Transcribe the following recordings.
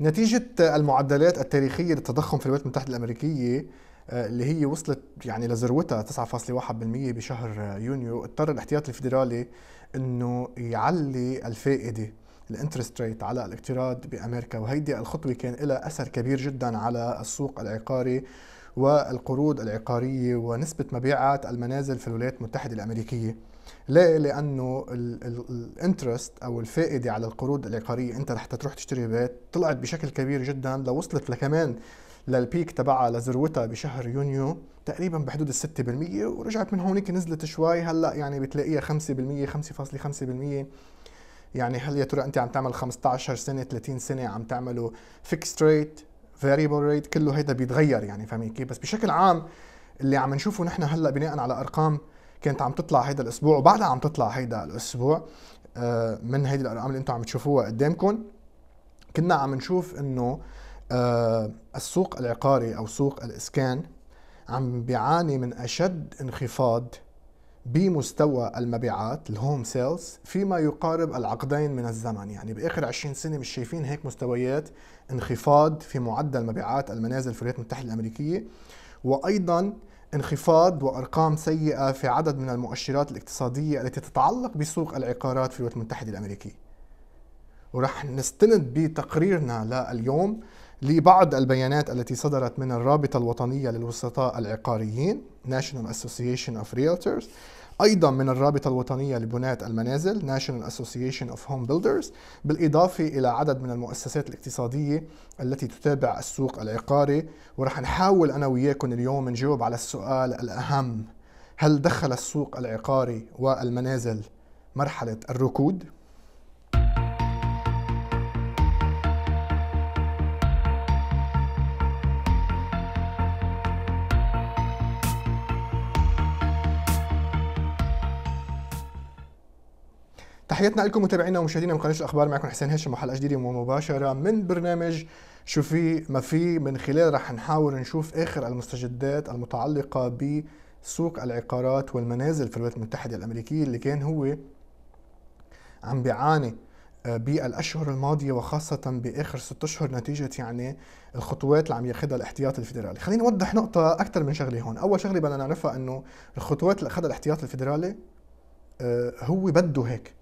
نتيجة المعدلات التاريخية للتضخم في الولايات المتحدة الأمريكية آه، اللي هي وصلت يعني لذروتها 9.1% بشهر يونيو اضطر الاحتياطي الفيدرالي انه يعلي الفائده الانترست ريت على الاقتراض بامريكا وهيدي الخطوه كان لها اثر كبير جدا على السوق العقاري والقروض العقاريه ونسبه مبيعات المنازل في الولايات المتحده الامريكيه ليه؟ لانه الانترست او الفائده على القروض العقاريه انت رح تروح تشتري بيت طلعت بشكل كبير جدا لوصلت لكمان للبيك تبعها لذروتها بشهر يونيو تقريبا بحدود ال 6% ورجعت من هونيك نزلت شوي هلا يعني بتلاقيها 5% 5.5% يعني هل يا ترى انت عم تعمل 15 سنه 30 سنه عم تعملوا فيكس ريت فاريبل ريت كله هيدا بيتغير يعني فاهمين كيف بس بشكل عام اللي عم نشوفه نحن هلا بناء على ارقام كانت عم تطلع هيدا الاسبوع وبعدها عم تطلع هيدا الاسبوع آه، من هيدي الارقام اللي انتم عم تشوفوها قدامكم كنا عم نشوف انه آه، السوق العقاري او سوق الاسكان عم بيعاني من اشد انخفاض بمستوى المبيعات الهوم سيلز فيما يقارب العقدين من الزمن يعني باخر 20 سنه مش شايفين هيك مستويات انخفاض في معدل مبيعات المنازل في الولايات المتحده الامريكيه وايضا انخفاض وارقام سيئه في عدد من المؤشرات الاقتصاديه التي تتعلق بسوق العقارات في الولايات المتحده الامريكيه. ورح نستند بتقريرنا لليوم لبعض البيانات التي صدرت من الرابطه الوطنيه للوسطاء العقاريين National Association of Realtors أيضا من الرابطة الوطنية لبناة المنازل National Association of Home Builders بالإضافة إلى عدد من المؤسسات الاقتصادية التي تتابع السوق العقاري ورح نحاول أنا وياكم اليوم نجاوب على السؤال الأهم هل دخل السوق العقاري والمنازل مرحلة الركود؟ تحياتنا لكم متابعينا ومشاهدينا من قناه الاخبار معكم حسين هشام وحلقه جديده ومباشره من برنامج شو في ما في من خلال رح نحاول نشوف اخر المستجدات المتعلقه بسوق العقارات والمنازل في الولايات المتحده الامريكيه اللي كان هو عم بيعاني آه، بالاشهر الماضيه وخاصه باخر ست اشهر نتيجه يعني الخطوات اللي عم ياخذها الاحتياط الفيدرالي، خليني اوضح نقطه اكثر من شغله هون، اول شغله بدنا نعرفها انه الخطوات اللي اخذها الاحتياط الفيدرالي آه، هو بده هيك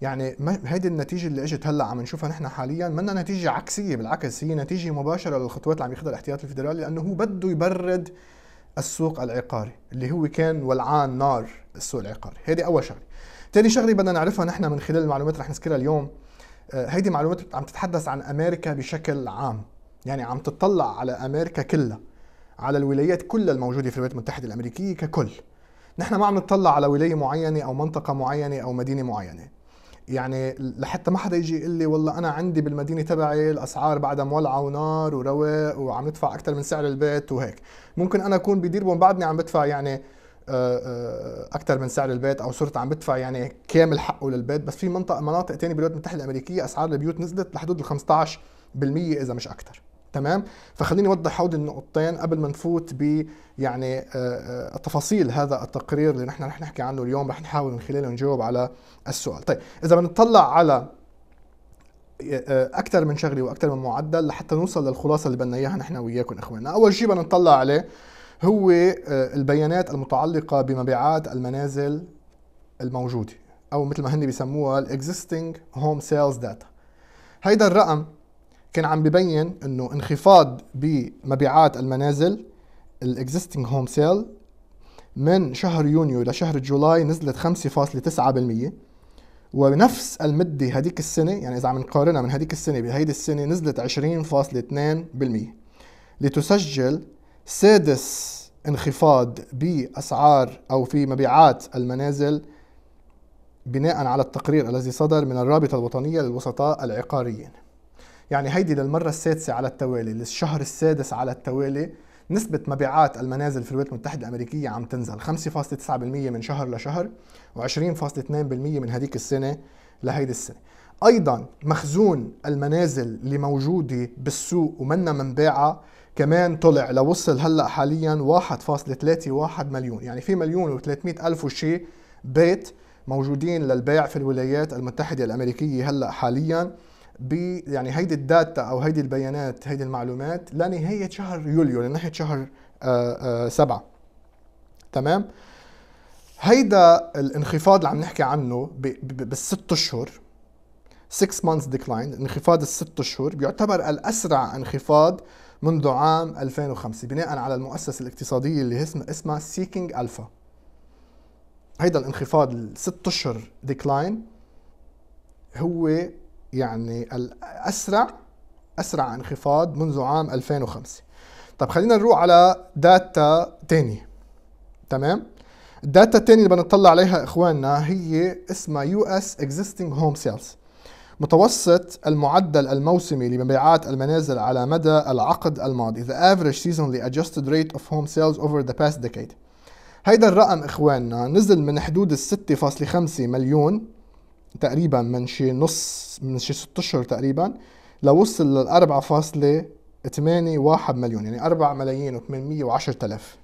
يعني هيدي النتيجه اللي اجت هلا عم نشوفها نحن حاليا منا نتيجه عكسيه بالعكس هي نتيجه مباشره للخطوات اللي عم ياخذها الاحتياطي الفيدرالي لانه هو بده يبرد السوق العقاري اللي هو كان ولعان نار السوق العقاري هيدي اول شغله ثاني شغله بدنا نعرفها نحن من خلال المعلومات اللي رح نذكرها اليوم آه، هيدي معلومات عم تتحدث عن امريكا بشكل عام يعني عم تطلع على امريكا كلها على الولايات كلها الموجوده في الولايات المتحده الامريكيه ككل نحن ما عم نطلع على ولايه معينه او منطقه معينه او مدينه معينه يعني لحتى ما حدا يجي يقول لي والله انا عندي بالمدينه تبعي الاسعار بعدها مولعه ونار وروق وعم ندفع اكثر من سعر البيت وهيك ممكن انا اكون بديربون بعدني عم بدفع يعني آه، آه، اكثر من سعر البيت او صرت عم بدفع يعني كامل حقه للبيت بس في منطقه مناطق ثانيه بالولايات المتحده الامريكيه اسعار البيوت نزلت لحدود ال 15% اذا مش اكثر تمام فخليني اوضح هودي النقطتين قبل ما نفوت ب يعني آه، آه، تفاصيل هذا التقرير اللي نحن رح نحكي عنه اليوم رح نحاول من خلاله نجاوب على السؤال طيب اذا بنطلع على آه، اكثر من شغله واكثر من معدل لحتى نوصل للخلاصه اللي بدنا اياها نحن وياكم اخواننا اول شيء بدنا نطلع عليه هو البيانات المتعلقه بمبيعات المنازل الموجوده او مثل ما هن بيسموها الاكزيستنج هوم سيلز داتا هيدا الرقم كان عم ببين انه انخفاض بمبيعات المنازل الاكزيستنج هوم سيل من شهر يونيو لشهر جولاي نزلت 5.9% وبنفس المدة هذيك السنة يعني إذا عم نقارنها من هذيك السنة بهيدي السنة نزلت 20.2% لتسجل سادس انخفاض بأسعار أو في مبيعات المنازل بناء على التقرير الذي صدر من الرابطة الوطنية للوسطاء العقاريين يعني هيدي للمرة السادسة على التوالي للشهر السادس على التوالي نسبة مبيعات المنازل في الولايات المتحدة الأمريكية عم تنزل 5.9% من شهر لشهر و20.2% من هذيك السنة لهيدي السنة أيضا مخزون المنازل اللي موجودة بالسوق ومنا منباعة كمان طلع لوصل هلا حاليا 1.31 مليون يعني في مليون و300 ألف وشي بيت موجودين للبيع في الولايات المتحدة الأمريكية هلا حاليا ب يعني هيدي الداتا او هيدي البيانات هيدي المعلومات لنهايه شهر يوليو لنهايه شهر آآ آه، آآ آه، سبعة تمام هيدا الانخفاض اللي عم نحكي عنه بالست اشهر 6 months ديكلاين انخفاض الست اشهر بيعتبر الاسرع انخفاض منذ عام 2005 بناء على المؤسسه الاقتصاديه اللي اسمها سيكينج الفا هيدا الانخفاض الست اشهر ديكلاين هو يعني الاسرع اسرع انخفاض منذ عام 2005 طب خلينا نروح على داتا تانية تمام الداتا التانية اللي بنطلع عليها اخواننا هي اسمها يو اس اكزيستنج هوم سيلز متوسط المعدل الموسمي لمبيعات المنازل على مدى العقد الماضي the average seasonally adjusted rate of home sales over the past decade هيدا الرقم اخواننا نزل من حدود ال 6.5 مليون تقريبا من شي نص من شي ست اشهر تقريبا لوصل لل 4.81 مليون يعني 4 ملايين و810 ألف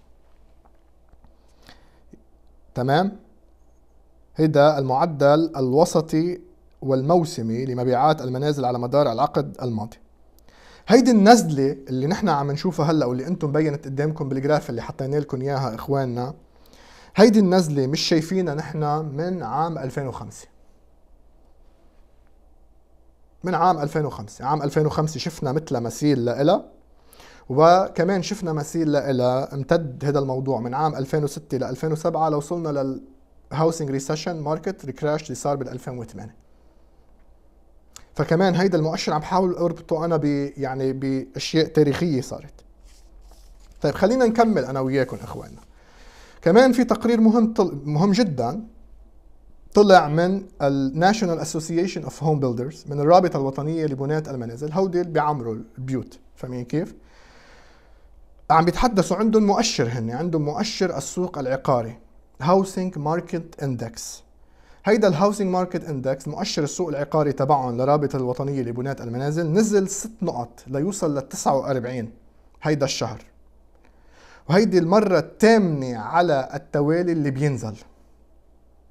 تمام هذا المعدل الوسطي والموسمي لمبيعات المنازل على مدار العقد الماضي هيدي النزلة اللي نحن عم نشوفها هلا واللي انتم بينت قدامكم بالجراف اللي حطينا لكم اياها اخواننا هيدي النزلة مش شايفينها نحن من عام 2005 من عام 2005 عام 2005 شفنا مثل مثيل لإلها وكمان شفنا مثيل لإلها امتد هذا الموضوع من عام 2006 ل 2007 لوصلنا للهاوسنج ريسيشن ماركت ريكراش اللي صار بال 2008 فكمان هيدا المؤشر عم بحاول اربطه انا ب يعني باشياء تاريخيه صارت طيب خلينا نكمل انا وياكم اخواننا كمان في تقرير مهم طل... مهم جدا طلع من الناشونال اسوسيشن اوف هوم بيلدرز من الرابطه الوطنيه لبناة المنازل هودي بيعمروا البيوت فاهمين كيف عم بيتحدثوا عندهم مؤشر هن عندهم مؤشر السوق العقاري هاوسينج ماركت اندكس هيدا الهاوسينج ماركت اندكس مؤشر السوق العقاري تبعهم لرابطه الوطنيه لبناة المنازل نزل 6 نقط ليوصل لل 49 هيدا الشهر وهيدي المره الثامنه على التوالي اللي بينزل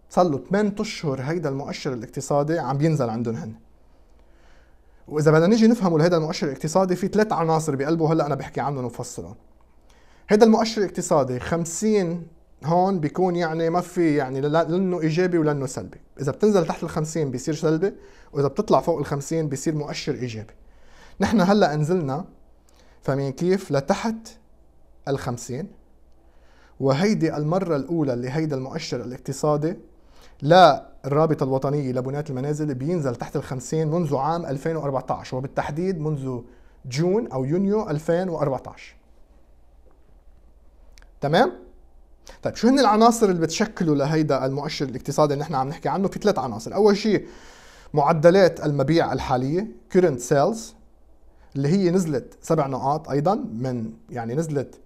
صار له 8 اشهر هيدا المؤشر الاقتصادي عم ينزل عندهم هن واذا بدنا نيجي نفهموا لهيدا المؤشر الاقتصادي في ثلاث عناصر بقلبه هلا انا بحكي عنهم وبفصلهم هيدا المؤشر الاقتصادي 50 هون بيكون يعني ما في يعني لانه ايجابي ولانه سلبي اذا بتنزل تحت ال 50 بيصير سلبي واذا بتطلع فوق ال 50 بيصير مؤشر ايجابي نحن هلا نزلنا فمن كيف لتحت ال 50 وهيدي المرة الأولى لهيدا المؤشر الاقتصادي للرابط الوطني لبنات المنازل بينزل تحت ال 50 منذ عام 2014 وبالتحديد منذ جون او يونيو 2014 تمام طيب شو هن العناصر اللي بتشكلوا لهيدا المؤشر الاقتصادي اللي نحن عم نحكي عنه في ثلاث عناصر اول شيء معدلات المبيع الحاليه current sales اللي هي نزلت سبع نقاط ايضا من يعني نزلت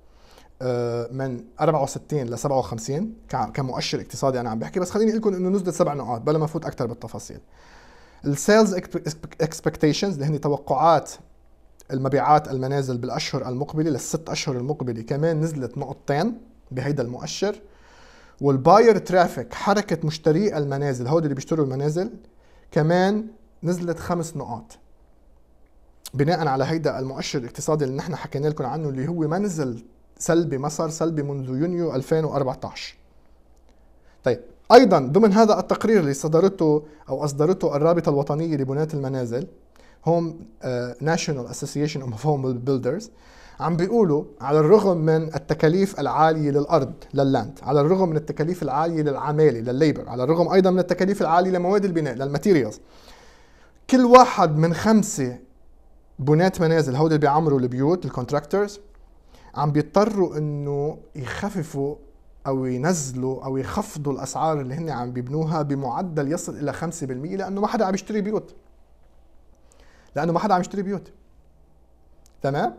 آه، من 64 ل 57 كمؤشر اقتصادي انا عم بحكي بس خليني اقول لكم انه نزلت سبع نقاط بلا ما افوت اكثر بالتفاصيل السيلز اكسبكتيشنز اللي هن توقعات المبيعات المنازل بالاشهر المقبله للست اشهر المقبله كمان نزلت نقطتين بهيدا المؤشر والباير ترافيك حركه مشتري المنازل هودي اللي بيشتروا المنازل كمان نزلت خمس نقاط بناء على هيدا المؤشر الاقتصادي اللي نحن حكينا لكم عنه اللي هو ما نزل سلبي مسار سلبي منذ يونيو 2014 طيب ايضا ضمن هذا التقرير اللي صدرته او اصدرته الرابطه الوطنيه لبناة المنازل هوم ناشونال اسوسيشن اوف هوم بيلدرز عم بيقولوا على الرغم من التكاليف العالية للأرض لللاند على الرغم من التكاليف العالية للعمالة للليبر على الرغم أيضا من التكاليف العالية لمواد البناء للماتيريالز كل واحد من خمسة بناة منازل هودي اللي بيعمروا البيوت الكونتراكترز عم بيضطروا انه يخففوا او ينزلوا او يخفضوا الاسعار اللي هن عم بيبنوها بمعدل يصل الى 5% لانه ما حدا عم يشتري بيوت لانه ما حدا عم يشتري بيوت تمام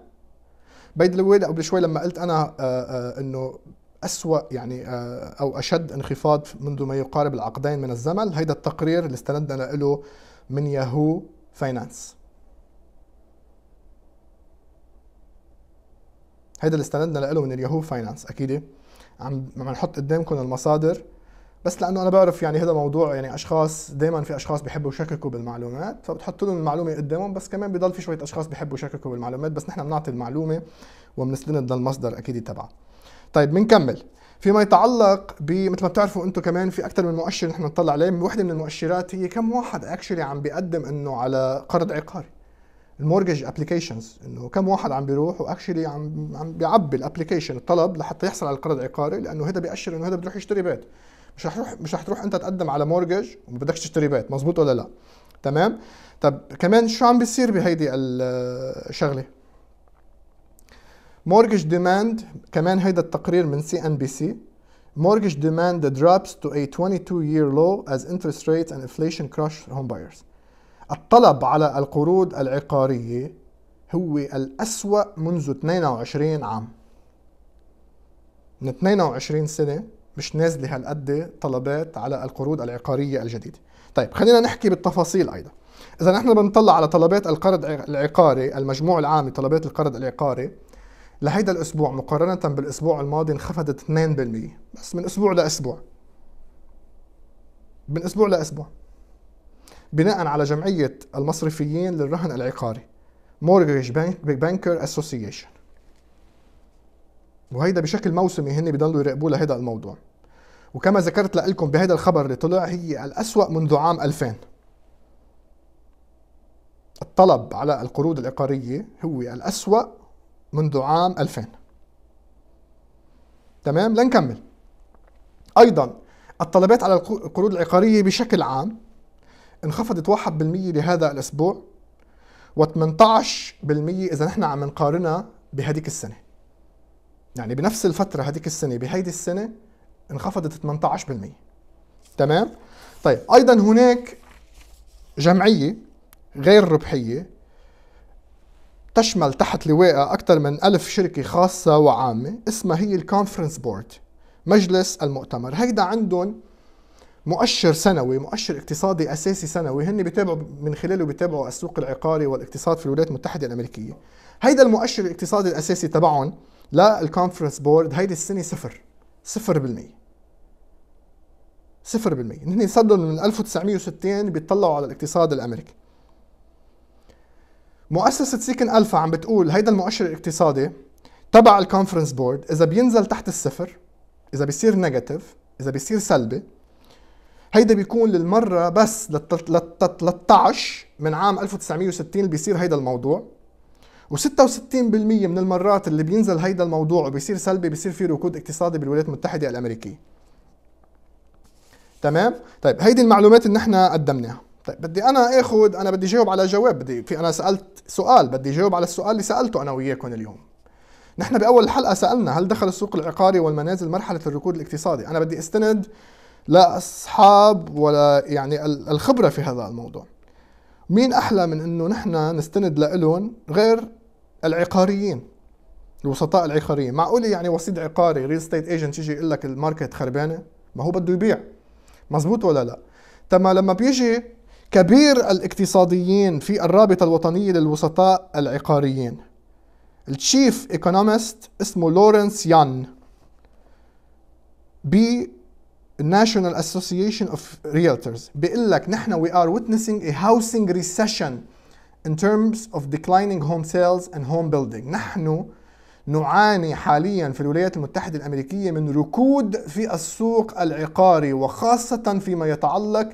بيد الويل قبل شوي لما قلت انا آه، آه، انه أسوأ يعني آه، أو أشد انخفاض منذ ما يقارب العقدين من الزمن هيدا التقرير اللي استندنا له من ياهو فاينانس هيدا اللي استندنا له من الياهو فاينانس اكيد إيه؟ عم نحط قدامكم المصادر بس لانه انا بعرف يعني هذا موضوع يعني اشخاص دائما في اشخاص بحبوا يشككوا بالمعلومات فبتحط لهم المعلومه قدامهم بس كمان بضل في شويه اشخاص بحبوا يشككوا بالمعلومات بس نحن بنعطي المعلومه وبنستند للمصدر اكيد تبعها طيب بنكمل فيما يتعلق بمثل ما بتعرفوا انتم كمان في اكثر من مؤشر نحن نطلع عليه وحده من المؤشرات هي كم واحد اكشلي عم بيقدم انه على قرض عقاري المورجج ابلكيشنز انه كم واحد عم بيروح واكشلي عم عم بيعبي الابلكيشن الطلب لحتى يحصل على القرض العقاري لانه هذا بيأشر انه هذا بده يروح يشتري بيت مش رح تروح مش رح تروح انت تقدم على مورجج وما بدكش تشتري بيت مزبوط ولا لا تمام طب كمان شو عم بيصير بهيدي الشغله مورجج ديماند كمان هيدا التقرير من سي ان بي سي مورجج ديماند drops to a 22 year low as interest rates and inflation crush home buyers الطلب على القروض العقارية هو الأسوأ منذ 22 عام من 22 سنة مش نازلة هالقد طلبات على القروض العقارية الجديدة طيب خلينا نحكي بالتفاصيل أيضا إذا نحن بنطلع على طلبات القرض العقاري المجموع العام لطلبات القرض العقاري لهيدا الأسبوع مقارنة بالأسبوع الماضي انخفضت 2% بس من أسبوع لأسبوع من أسبوع لأسبوع بناء على جمعية المصرفيين للرهن العقاري Mortgage Banker Association وهيدا بشكل موسمي هن بضلوا يراقبوا لهذا الموضوع وكما ذكرت لكم بهذا الخبر اللي طلع هي الأسوأ منذ عام 2000 الطلب على القروض العقارية هو الأسوأ منذ عام 2000 تمام لنكمل أيضا الطلبات على القروض العقارية بشكل عام انخفضت 1% لهذا الاسبوع و18% اذا نحن عم نقارنها بهديك السنه يعني بنفس الفتره هديك السنه بهيدي السنه انخفضت 18% تمام طيب ايضا هناك جمعيه غير ربحيه تشمل تحت لوائها اكثر من ألف شركه خاصه وعامه اسمها هي الكونفرنس بورد مجلس المؤتمر هيدا عندهم مؤشر سنوي مؤشر اقتصادي اساسي سنوي هن بيتابعوا من خلاله بيتابعوا السوق العقاري والاقتصاد في الولايات المتحده الامريكيه هيدا المؤشر الاقتصادي الاساسي تبعهم للكونفرنس بورد هيدي السنه صفر صفر بالمية صفر بالمية هن صدوا من 1960 بيطلعوا على الاقتصاد الامريكي مؤسسة سيكن ألفا عم بتقول هيدا المؤشر الاقتصادي تبع الكونفرنس بورد إذا بينزل تحت الصفر إذا بيصير نيجاتيف إذا بيصير سلبي هيدا بيكون للمرة بس لل 13 من عام 1960 اللي بيصير هيدا الموضوع و66% من المرات اللي بينزل هيدا الموضوع وبيصير سلبي بيصير في ركود اقتصادي بالولايات المتحدة الأمريكية تمام طيب هيدي المعلومات اللي نحن قدمناها طيب بدي انا اخذ انا بدي جاوب على جواب بدي في انا سالت سؤال بدي جاوب على السؤال اللي سالته انا وياكم اليوم نحن باول الحلقه سالنا هل دخل السوق العقاري والمنازل مرحله الركود الاقتصادي انا بدي استند لا أصحاب ولا يعني الخبرة في هذا الموضوع مين أحلى من أنه نحن نستند لالون غير العقاريين الوسطاء العقاريين معقول يعني وسيط عقاري ريل ستيت ايجنت يجي يقول لك الماركت خربانه ما هو بده يبيع مزبوط ولا لا تما لما بيجي كبير الاقتصاديين في الرابطه الوطنيه للوسطاء العقاريين التشيف ايكونومست اسمه لورنس يان بي National Association of Realtors بيقول لك نحن we are witnessing a housing recession in terms of declining home sales and home building نحن نعاني حاليا في الولايات المتحدة الأمريكية من ركود في السوق العقاري وخاصة فيما يتعلق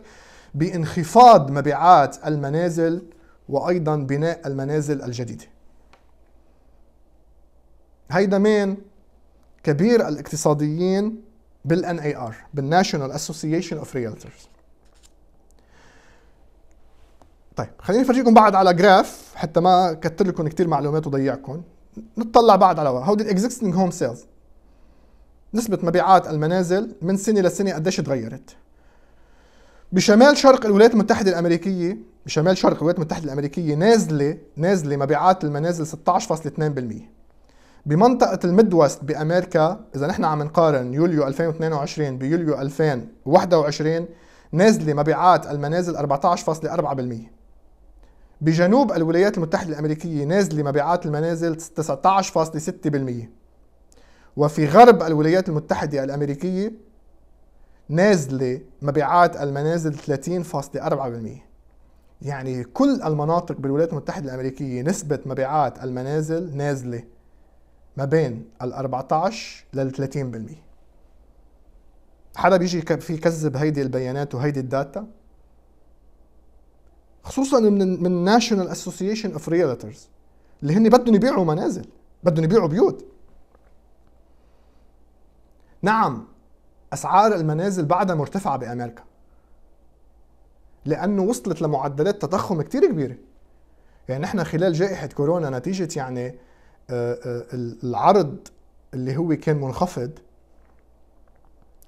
بانخفاض مبيعات المنازل وأيضا بناء المنازل الجديدة هيدا مين؟ كبير الاقتصاديين بالان اي ار بالناشونال اسوسيشن اوف ريالترز طيب خليني افرجيكم بعد على جراف حتى ما كتر لكم كثير معلومات وضيعكم نطلع بعد على ورا هودي الاكزيستنج هوم سيلز نسبة مبيعات المنازل من سنة لسنة قديش تغيرت بشمال شرق الولايات المتحدة الأمريكية بشمال شرق الولايات المتحدة الأمريكية نازلة نازلة مبيعات المنازل 16.2% بمنطقة الميد ويست بأمريكا إذا نحن عم نقارن يوليو 2022 بيوليو 2021 نازلة مبيعات المنازل 14.4% بجنوب الولايات المتحدة الأمريكية نازلة مبيعات المنازل 19.6% وفي غرب الولايات المتحدة الأمريكية نازلة مبيعات المنازل 30.4% يعني كل المناطق بالولايات المتحدة الأمريكية نسبة مبيعات المنازل نازلة ما بين ال 14 لل 30% حدا بيجي في يكذب هيدي البيانات وهيدي الداتا خصوصا من من ناشونال اسوسيشن اوف ريلترز اللي هن بدهم يبيعوا منازل بدهم يبيعوا بيوت نعم اسعار المنازل بعدها مرتفعه بامريكا لانه وصلت لمعدلات تضخم كتير كبيره يعني نحن خلال جائحه كورونا نتيجه يعني آه، آه، العرض اللي هو كان منخفض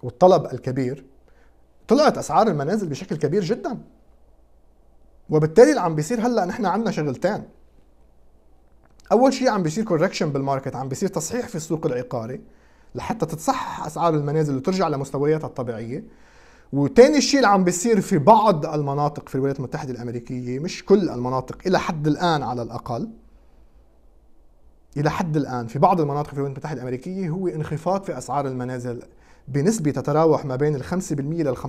والطلب الكبير طلعت اسعار المنازل بشكل كبير جدا وبالتالي اللي عم بيصير هلا نحن عندنا شغلتين اول شيء عم بيصير كوركشن بالماركت عم بيصير تصحيح في السوق العقاري لحتى تتصحح اسعار المنازل وترجع لمستوياتها الطبيعيه وتاني شيء اللي عم بيصير في بعض المناطق في الولايات المتحدة الأمريكية مش كل المناطق إلى حد الآن على الأقل الى حد الان في بعض المناطق في الولايات المتحده الامريكيه هو انخفاض في اسعار المنازل بنسبه تتراوح ما بين ال 5% لل 15%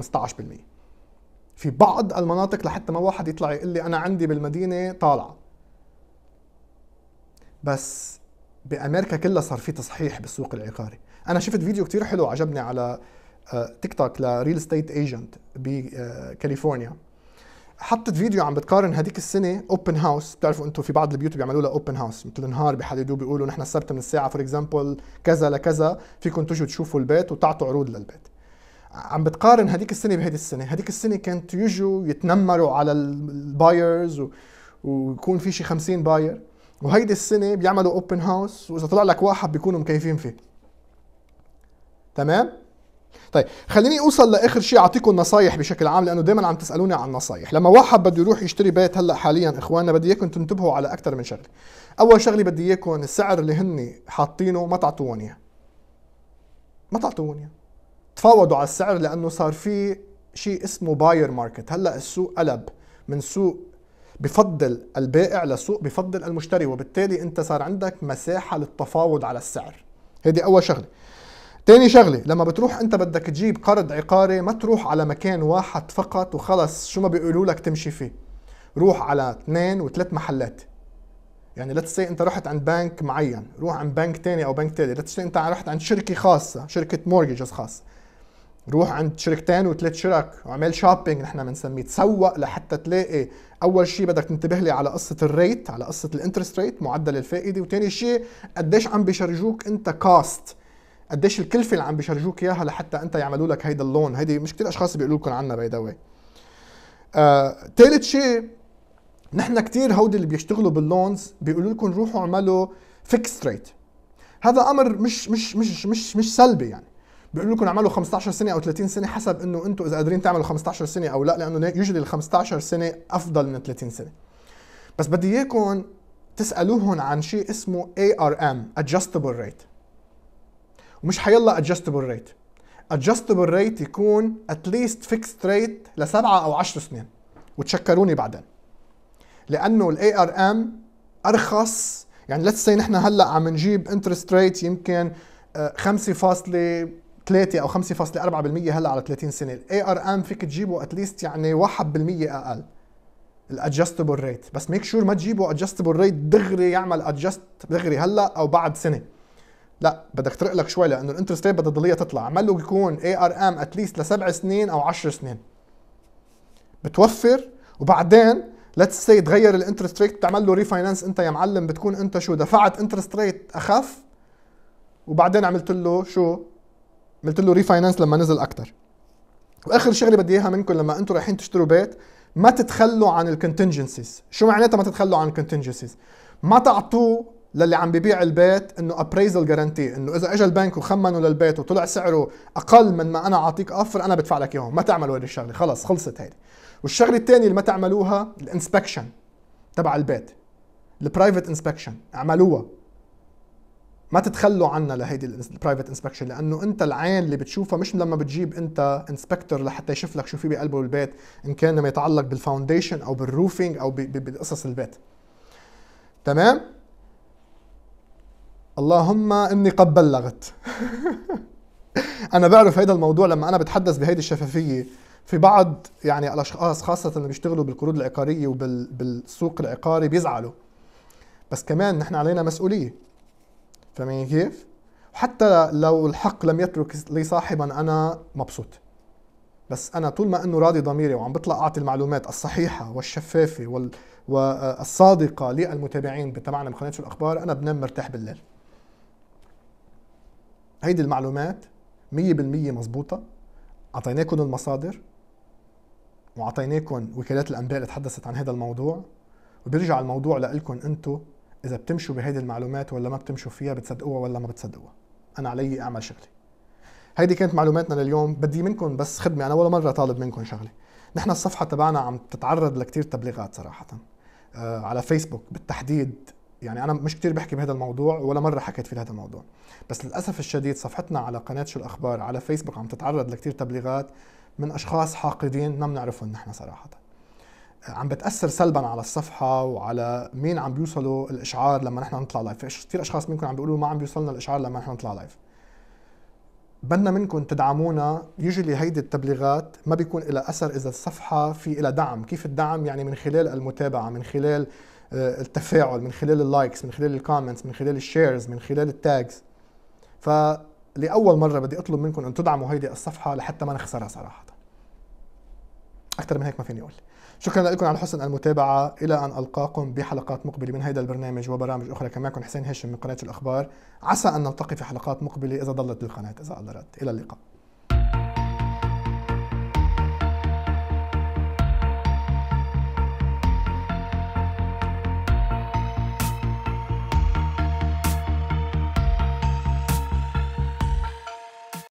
في بعض المناطق لحتى ما واحد يطلع يقول لي انا عندي بالمدينه طالعه بس بامريكا كلها صار في تصحيح بالسوق العقاري انا شفت فيديو كتير حلو عجبني على آه، تيك توك لريل ستيت ايجنت بكاليفورنيا حطت فيديو عم بتقارن هذيك السنه اوبن هاوس بتعرفوا انتم في بعض البيوت بيعملوا لها اوبن هاوس مثل نهار بيحددوه بيقولوا نحن السبت من الساعه فور اكزامبل كذا لكذا فيكم تجوا تشوفوا البيت وتعطوا عروض للبيت عم بتقارن هذيك السنه بهذه السنه هذيك السنه كانت يجوا يتنمروا على البايرز و... ويكون في شي 50 باير وهيدي السنه بيعملوا اوبن هاوس واذا طلع لك واحد بيكونوا مكيفين فيه تمام طيب خليني اوصل لاخر شيء اعطيكم نصايح بشكل عام لانه دائما عم تسالوني عن نصايح لما واحد بده يروح يشتري بيت هلا حاليا اخواننا بدي اياكم تنتبهوا على اكثر من شغله اول شغله بدي اياكم السعر اللي هن حاطينه ما تعطوني اياه ما تعطوني اياه تفاوضوا على السعر لانه صار في شيء اسمه باير ماركت هلا السوق قلب من سوق بفضل البائع لسوق بفضل المشتري وبالتالي انت صار عندك مساحه للتفاوض على السعر هذه اول شغله تاني شغلة لما بتروح انت بدك تجيب قرض عقاري ما تروح على مكان واحد فقط وخلص شو ما بيقولوا لك تمشي فيه روح على اثنين وثلاث محلات يعني ليتس سي انت رحت عند بنك معين روح عند بنك تاني او بنك تالي ليتس سي انت رحت عند شركه خاصه شركه مورجيجز خاصه روح عند شركتين وثلاث شرك وعمل شوبينج نحن بنسميه تسوق لحتى تلاقي اول شيء بدك تنتبه لي على قصه الريت على قصه الانترست ريت معدل الفائده وثاني شيء قديش عم بيشرجوك انت كاست قديش الكلفه اللي عم بيشرجوك اياها لحتى انت يعملوا لك هيدا اللون هيدي مش كثير اشخاص بيقولوا لكم عنها باي ذا ثالث شيء نحن كثير هودي اللي بيشتغلوا باللونز بيقولوا لكم روحوا اعملوا فيكس ريت هذا امر مش مش مش مش مش سلبي يعني بيقولوا لكم اعملوا 15 سنه او 30 سنه حسب انه انتم اذا قادرين تعملوا 15 سنه او لا لانه يجري ال 15 سنه افضل من 30 سنه بس بدي اياكم تسالوهم عن شيء اسمه ARM adjustable rate ومش حيلا ادجستبل ريت ادجستبل ريت يكون اتليست فيكست ريت لسبعه او 10 سنين وتشكروني بعدين لانه الاي ار ام ارخص يعني ليتس سي نحن هلا عم نجيب انترست ريت يمكن 5.3 آه، او 5.4% هلا على 30 سنه الاي ار ام فيك تجيبه اتليست يعني 1% اقل الادجستبل ريت بس ميك شور ما تجيبه ادجستبل ريت دغري يعمل ادجست دغري هلا او بعد سنه لا بدك ترق لك شوي لانه الانترست ريت بدها تضليها تطلع عمل له يكون اي ار ام اتليست لسبع سنين او 10 سنين بتوفر وبعدين ليتس سي تغير الانترست ريت بتعمل له ريفاينانس انت يا معلم بتكون انت شو دفعت انترست ريت اخف وبعدين عملت له شو عملت له ريفاينانس لما نزل اكثر واخر شغله بدي اياها منكم لما انتم رايحين تشتروا بيت ما تتخلوا عن الكونتنجنسيز شو معناتها ما تتخلوا عن الكونتنجنسيز ما تعطوه للي عم ببيع البيت انه ابريزل جارنتي انه اذا اجى البنك وخمنوا للبيت وطلع سعره اقل من ما انا اعطيك اوفر انا بدفع لك اياهم ما تعملوا هذه الشغله خلص خلصت هيدي والشغله الثانيه اللي ما تعملوها الانسبكشن تبع البيت البرايفت انسبكشن اعملوها ما تتخلوا عنا لهيدي البرايفت انسبكشن لانه انت العين اللي بتشوفها مش لما بتجيب انت انسبكتور لحتى يشوف لك شو في بقلبه البيت ان كان ما يتعلق بالفاونديشن او بالروفينج او بقصص البيت تمام اللهم اني قد بلغت انا بعرف هذا الموضوع لما انا بتحدث بهيدي الشفافيه في بعض يعني الاشخاص خاصه اللي بيشتغلوا بالقروض العقاريه وبالسوق العقاري بيزعلوا بس كمان نحن علينا مسؤوليه فاهمين كيف؟ حتى لو الحق لم يترك لي صاحبا انا مبسوط بس انا طول ما انه راضي ضميري وعم بطلع اعطي المعلومات الصحيحه والشفافه والصادقه للمتابعين تبعنا بقناه الاخبار انا بنام مرتاح بالليل هيدي المعلومات 100% مضبوطه اعطيناكم المصادر وعطيناكم وكالات الانباء اللي تحدثت عن هذا الموضوع وبيرجع الموضوع لكم انتو اذا بتمشوا بهيدي المعلومات ولا ما بتمشوا فيها بتصدقوها ولا ما بتصدقوها انا علي اعمل شغلي هيدي كانت معلوماتنا لليوم بدي منكم بس خدمه انا ولا مره طالب منكم شغله نحن الصفحه تبعنا عم تتعرض لكتير تبليغات صراحه آه على فيسبوك بالتحديد يعني انا مش كتير بحكي بهذا الموضوع ولا مره حكيت في هذا الموضوع بس للاسف الشديد صفحتنا على قناه شو الاخبار على فيسبوك عم تتعرض لكتير تبليغات من اشخاص حاقدين ما بنعرفهم نحن صراحه عم بتاثر سلبا على الصفحه وعلى مين عم بيوصلوا الاشعار لما نحن نطلع لايف في كثير اشخاص منكم عم بيقولوا ما عم بيوصلنا الاشعار لما نحن نطلع لايف بدنا منكم تدعمونا لي هيدي التبليغات ما بيكون لها اثر اذا الصفحه في لها دعم كيف الدعم يعني من خلال المتابعه من خلال آه، التفاعل من خلال اللايكس من خلال الكومنتس من خلال الشيرز من خلال التاجز فلاول مره بدي اطلب منكم ان تدعموا هيدي الصفحه لحتى ما نخسرها صراحه اكثر من هيك ما فيني اقول شكرا لكم على حسن المتابعه الى ان القاكم بحلقات مقبله من هذا البرنامج وبرامج اخرى كان معكم حسين هاشم من قناه الاخبار عسى ان نلتقي في حلقات مقبله اذا ضلت القناه اذا الله الى اللقاء